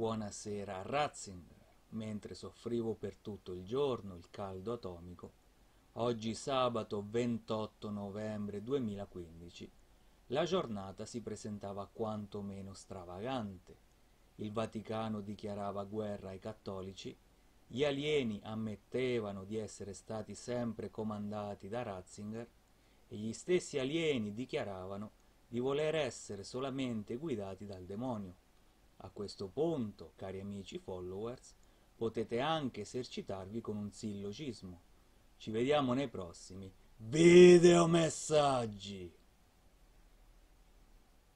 Buonasera a Ratzinger, mentre soffrivo per tutto il giorno il caldo atomico, oggi sabato 28 novembre 2015, la giornata si presentava quantomeno stravagante. Il Vaticano dichiarava guerra ai cattolici, gli alieni ammettevano di essere stati sempre comandati da Ratzinger e gli stessi alieni dichiaravano di voler essere solamente guidati dal demonio a questo punto, cari amici followers, potete anche esercitarvi con un sillogismo. Ci vediamo nei prossimi videomessaggi!